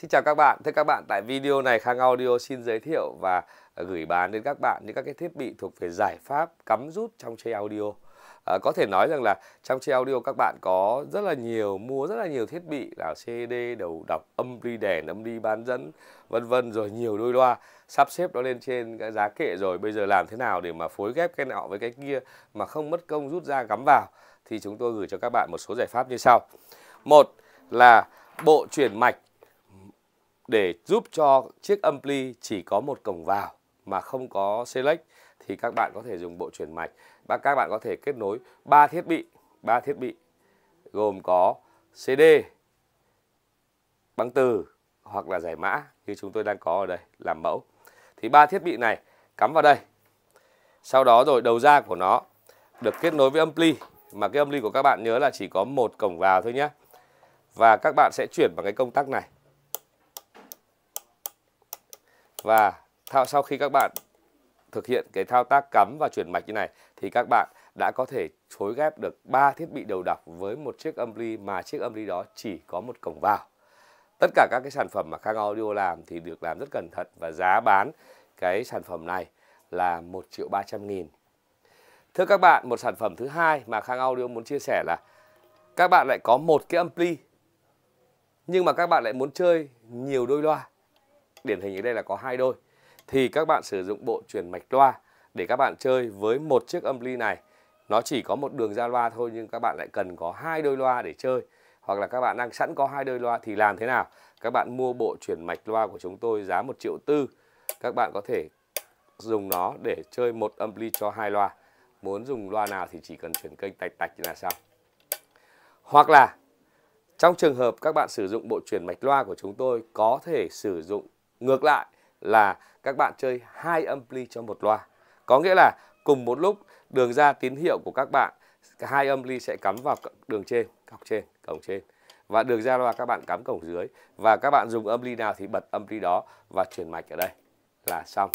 Xin chào các bạn, thưa các bạn, tại video này Khang Audio xin giới thiệu và ờ, gửi bán đến các bạn những các cái thiết bị thuộc về giải pháp cắm rút trong chơi audio. À, có thể nói rằng là trong chơi audio các bạn có rất là nhiều mua rất là nhiều thiết bị là CD đầu đọc âm đi đèn âm đi bán dẫn vân vân rồi nhiều đôi loa sắp xếp nó lên trên cái giá kệ rồi bây giờ làm thế nào để mà phối ghép cái nọ với cái kia mà không mất công rút ra cắm vào thì chúng tôi gửi cho các bạn một số giải pháp như sau một là bộ chuyển mạch để giúp cho chiếc ampli chỉ có một cổng vào mà không có select thì các bạn có thể dùng bộ chuyển mạch và các bạn có thể kết nối ba thiết bị ba thiết bị gồm có CD băng từ hoặc là giải mã như chúng tôi đang có ở đây làm mẫu thì ba thiết bị này cắm vào đây sau đó rồi đầu ra của nó được kết nối với ampli mà cái ampli của các bạn nhớ là chỉ có một cổng vào thôi nhé và các bạn sẽ chuyển bằng cái công tắc này và thao sau khi các bạn thực hiện cái thao tác cắm và chuyển mạch như này thì các bạn đã có thể phối ghép được 3 thiết bị đầu đọc với một chiếc âm ly mà chiếc âm ly đó chỉ có một cổng vào. Tất cả các cái sản phẩm mà Khang Audio làm thì được làm rất cẩn thận và giá bán cái sản phẩm này là 1 triệu 300 nghìn. Thưa các bạn, một sản phẩm thứ hai mà Khang Audio muốn chia sẻ là các bạn lại có một cái âm ly nhưng mà các bạn lại muốn chơi nhiều đôi loa điển hình ở đây là có hai đôi thì các bạn sử dụng bộ truyền mạch loa để các bạn chơi với một chiếc âm ly này nó chỉ có một đường ra loa thôi nhưng các bạn lại cần có hai đôi loa để chơi hoặc là các bạn đang sẵn có hai đôi loa thì làm thế nào các bạn mua bộ chuyển mạch loa của chúng tôi giá một triệu tư các bạn có thể dùng nó để chơi một âm ly cho hai loa muốn dùng loa nào thì chỉ cần chuyển kênh tạch tạch là xong hoặc là trong trường hợp các bạn sử dụng bộ chuyển mạch loa của chúng tôi có thể sử dụng Ngược lại là các bạn chơi hai ampli cho một loa. Có nghĩa là cùng một lúc đường ra tín hiệu của các bạn hai ampli sẽ cắm vào đường trên, cọc trên, cổng trên và đường ra loa các bạn cắm cổng dưới và các bạn dùng ampli nào thì bật ampli đó và truyền mạch ở đây là xong.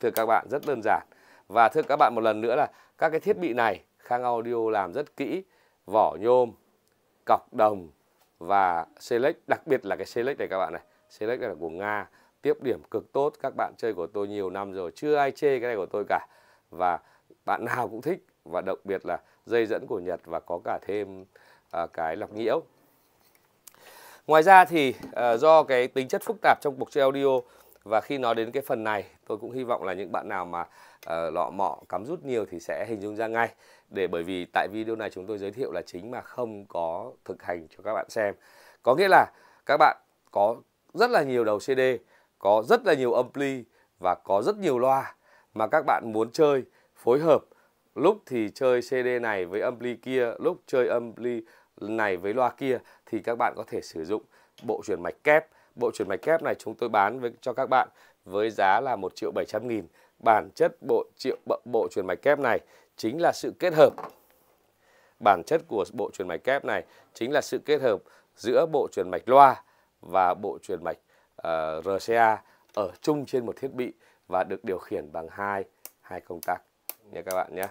Thưa các bạn rất đơn giản. Và thưa các bạn một lần nữa là các cái thiết bị này Khang Audio làm rất kỹ, vỏ nhôm, cọc đồng và select, đặc biệt là cái select này các bạn này, select này là của Nga tiếp điểm cực tốt các bạn chơi của tôi nhiều năm rồi chưa ai chê cái này của tôi cả và bạn nào cũng thích và đặc biệt là dây dẫn của Nhật và có cả thêm à, cái lọc nhiễu ngoài ra thì à, do cái tính chất phức tạp trong cuộc chơi audio và khi nói đến cái phần này tôi cũng hy vọng là những bạn nào mà uh, lọ mọ cắm rút nhiều thì sẽ hình dung ra ngay để bởi vì tại video này chúng tôi giới thiệu là chính mà không có thực hành cho các bạn xem có nghĩa là các bạn có rất là nhiều đầu CD có rất là nhiều ampli và có rất nhiều loa mà các bạn muốn chơi phối hợp lúc thì chơi CD này với ampli kia, lúc chơi ampli này với loa kia thì các bạn có thể sử dụng bộ truyền mạch kép. Bộ truyền mạch kép này chúng tôi bán với, cho các bạn với giá là 1 triệu 700 nghìn. Bản chất bộ triệu bộ, bộ truyền mạch kép này chính là sự kết hợp. Bản chất của bộ truyền mạch kép này chính là sự kết hợp giữa bộ truyền mạch loa và bộ truyền mạch uh, ờ, RCA ở chung trên một thiết bị và được điều khiển bằng hai hai công tắc nha các bạn nhé.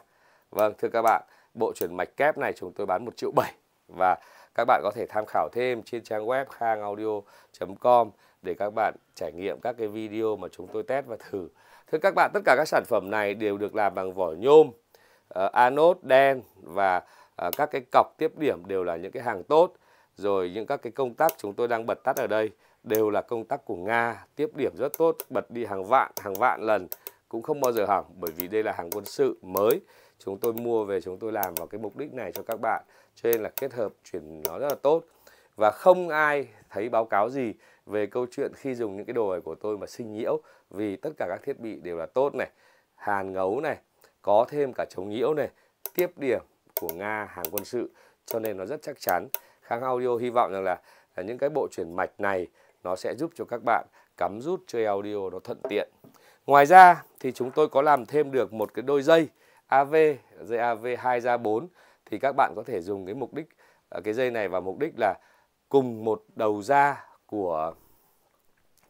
Vâng, thưa các bạn, bộ chuyển mạch kép này chúng tôi bán 1 triệu 7 và các bạn có thể tham khảo thêm trên trang web khangaudio.com để các bạn trải nghiệm các cái video mà chúng tôi test và thử. Thưa các bạn, tất cả các sản phẩm này đều được làm bằng vỏ nhôm, uh, anode đen và uh, các cái cọc tiếp điểm đều là những cái hàng tốt. Rồi những các cái công tắc chúng tôi đang bật tắt ở đây đều là công tác của Nga tiếp điểm rất tốt bật đi hàng vạn hàng vạn lần cũng không bao giờ hỏng bởi vì đây là hàng quân sự mới chúng tôi mua về chúng tôi làm vào cái mục đích này cho các bạn cho nên là kết hợp chuyển nó rất là tốt và không ai thấy báo cáo gì về câu chuyện khi dùng những cái đồ của tôi mà sinh nhiễu vì tất cả các thiết bị đều là tốt này hàn ngấu này có thêm cả chống nhiễu này tiếp điểm của Nga hàng quân sự cho nên nó rất chắc chắn kháng Audio hy vọng rằng là, là những cái bộ chuyển mạch này nó sẽ giúp cho các bạn cắm rút chơi audio nó thuận tiện. Ngoài ra thì chúng tôi có làm thêm được một cái đôi dây AV, dây AV 2 ra 4 thì các bạn có thể dùng cái mục đích à, cái dây này vào mục đích là cùng một đầu ra của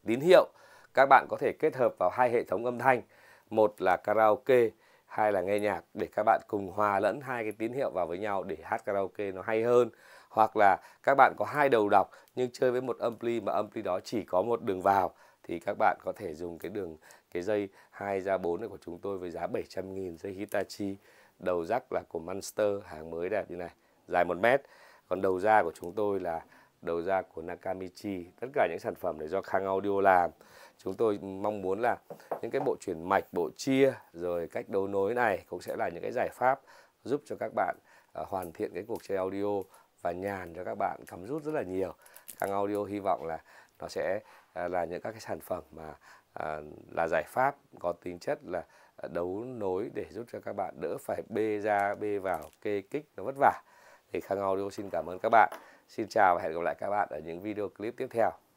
tín hiệu các bạn có thể kết hợp vào hai hệ thống âm thanh một là karaoke hai là nghe nhạc để các bạn cùng hòa lẫn hai cái tín hiệu vào với nhau để hát karaoke nó hay hơn hoặc là các bạn có hai đầu đọc nhưng chơi với một ampli mà ampli đó chỉ có một đường vào thì các bạn có thể dùng cái đường cái dây 2 ra 4 này của chúng tôi với giá 700 000 dây Hitachi. Đầu rắc là của Monster, hàng mới đẹp như này, dài 1 mét. Còn đầu ra của chúng tôi là đầu ra của Nakamichi. Tất cả những sản phẩm này do Khang Audio làm. Chúng tôi mong muốn là những cái bộ chuyển mạch, bộ chia rồi cách đấu nối này cũng sẽ là những cái giải pháp giúp cho các bạn uh, hoàn thiện cái cuộc chơi audio và nhàn cho các bạn thấm rút rất là nhiều Khang Audio hy vọng là nó sẽ à, là những các cái sản phẩm mà à, là giải pháp có tính chất là à, đấu nối để giúp cho các bạn đỡ phải bê ra bê vào kê kích nó vất vả thì Khang Audio xin cảm ơn các bạn xin chào và hẹn gặp lại các bạn ở những video clip tiếp theo